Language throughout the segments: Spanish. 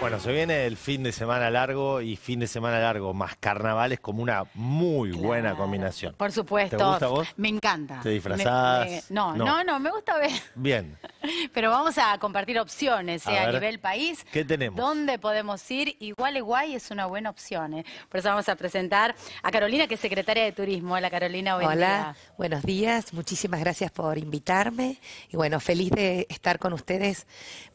Bueno, se viene el fin de semana largo y fin de semana largo más carnavales como una muy buena combinación. Por supuesto. ¿Te gusta vos? Me encanta. ¿Te disfrazás? no, no, no, me gusta ver. Bien. Pero vamos a compartir opciones a, eh, nivel país. ¿Qué tenemos? ¿Dónde podemos ir? Igual guay, es una buena opción. Eh. Por eso vamos a presentar a Carolina, que es secretaria de Turismo. Hola Carolina, buen Hola, buenos días. Muchísimas gracias por invitarme. Y bueno, feliz de estar con ustedes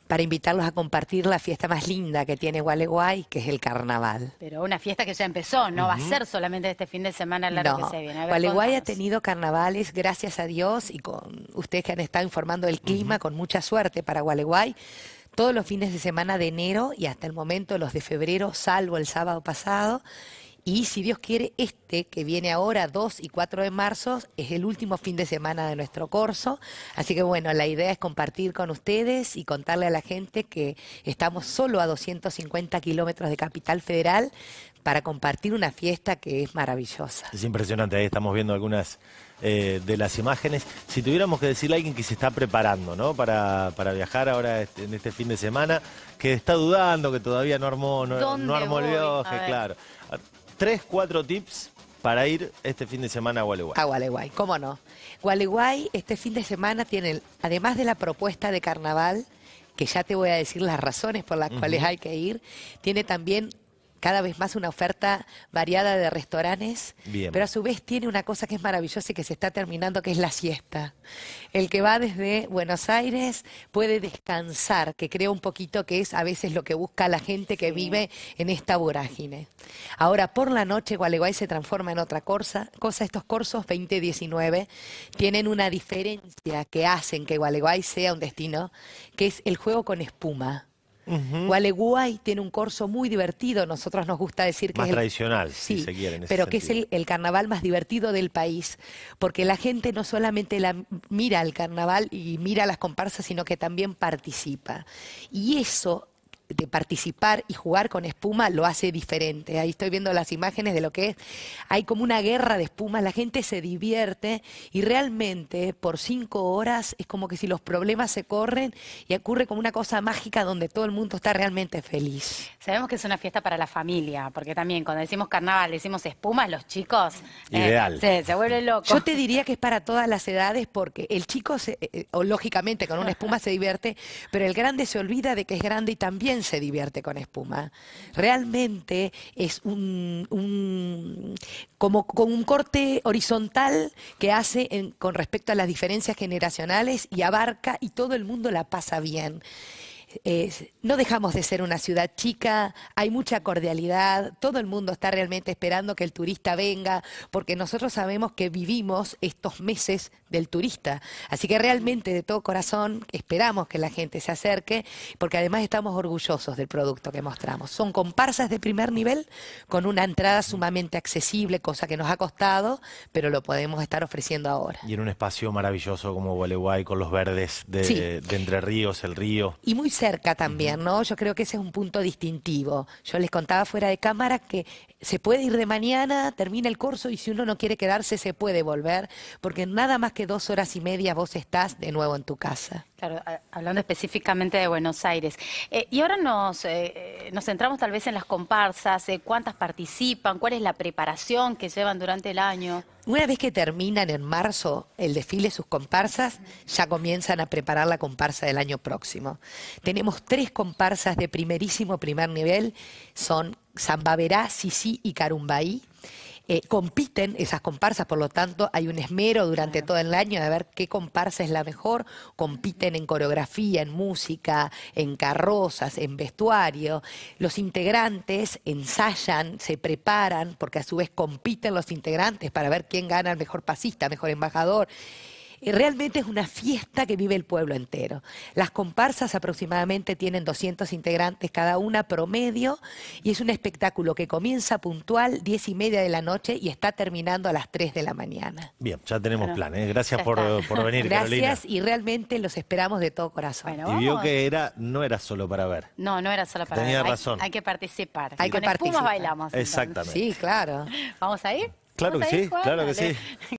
para invitarlos a compartir la fiesta más linda que tiene Gualeguay, que es el carnaval. Pero una fiesta que ya empezó, no va a ser solamente este fin de semana largo no. que se viene. Gualeguay ha tenido carnavales, gracias a Dios, y con ustedes que han estado informando el clima, con mucha suerte para Gualeguay. Todos los fines de semana de enero y hasta el momento los de febrero, salvo el sábado pasado. Y si Dios quiere, este que viene ahora, 2 y 4 de marzo, es el último fin de semana de nuestro curso. Así que bueno, la idea es compartir con ustedes y contarle a la gente que estamos solo a 250 kilómetros de Capital Federal para compartir una fiesta que es maravillosa. Es impresionante, ahí estamos viendo algunas eh, de las imágenes. Si tuviéramos que decirle a alguien que se está preparando ¿no? para, para viajar ahora este, en este fin de semana, que está dudando, que todavía no armó, no, no armó el viaje, claro tres, cuatro tips para ir este fin de semana a Gualeguay. A Gualeguay, cómo no. Gualeguay este fin de semana tiene, además de la propuesta de carnaval, que ya te voy a decir las razones por las cuales hay que ir, tiene también cada vez más una oferta variada de restaurantes, pero a su vez tiene una cosa que es maravillosa y que se está terminando, que es la siesta. El que va desde Buenos Aires puede descansar, que creo un poquito que es a veces lo que busca la gente que vive en esta vorágine. Ahora, por la noche, Gualeguay se transforma en otra cosa. cosa estos cursos 2019 tienen una diferencia que hacen que Gualeguay sea un destino, que es el juego con espuma. Gualeguay tiene un corso muy divertido, nosotros nos gusta decir que es tradicional, si pero que es el, carnaval más divertido del país, porque la gente no solamente la mira al carnaval y mira las comparsas, sino que también participa. Y eso de participar y jugar con espuma lo hace diferente. Ahí estoy viendo las imágenes de lo que es. Hay como una guerra de espuma, la gente se divierte y realmente por cinco horas es como que si los problemas se corren y ocurre como una cosa mágica donde todo el mundo está realmente feliz. Sabemos que es una fiesta para la familia, porque también cuando decimos carnaval, decimos espuma los chicos eh, se, vuelven locos. Yo te diría que es para todas las edades porque el chico, eh, eh, o lógicamente con una espuma se divierte, pero el grande se olvida de que es grande y también se divierte con espuma. Realmente es un, como con un corte horizontal que hace con respecto a las diferencias generacionales y abarca y todo el mundo la pasa bien no dejamos de ser una ciudad chica, hay mucha cordialidad, todo el mundo está realmente esperando que el turista venga, porque nosotros sabemos que vivimos estos meses del turista. Así que realmente de todo corazón esperamos que la gente se acerque, porque además estamos orgullosos del producto que mostramos. Son comparsas de primer nivel con una entrada sumamente accesible, cosa que nos ha costado, pero lo podemos estar ofreciendo ahora. Y en un espacio maravilloso como Gualeguay, con los verdes de, Entre Ríos, el río. Y muy cerca también, ¿no? Yo creo que ese es un punto distintivo. Yo les contaba fuera de cámara que se puede ir de mañana, termina el curso y si uno no quiere quedarse se puede volver, porque nada más que dos horas y media vos estás de nuevo en tu casa hablando específicamente de Buenos Aires. Eh, y ahora nos, eh, eh, nos centramos tal vez en las comparsas, cuántas participan, cuál es la preparación que llevan durante el año. Una vez que terminan en marzo el desfile sus comparsas, ya comienzan a preparar la comparsa del año próximo. Tenemos tres comparsas de primerísimo primer nivel, son Zambaverá, Sisi y Carumbaí eh, compiten esas comparsas, por lo tanto hay un esmero durante todo el año de ver qué comparsa es la mejor, compiten en coreografía, en música, en carrozas, en vestuario, los integrantes ensayan, se preparan, porque a su vez compiten los integrantes para ver quién gana el mejor pasista, mejor embajador realmente es una fiesta que vive el pueblo entero. Las comparsas aproximadamente tienen 200 integrantes cada una promedio y es un espectáculo que comienza puntual 10 y media de la noche y está terminando a las 3 de la mañana. Bien, ya tenemos planes. ¿eh? Gracias por, por, venir, Gracias y realmente los esperamos de todo corazón. y vio que era, no era solo para ver. No, no era solo para ver. Tenía razón. Hay, que participar. Hay que Con participar. bailamos. Exactamente. Sí, claro. ¿Vamos a ir? Claro que sí, claro que sí.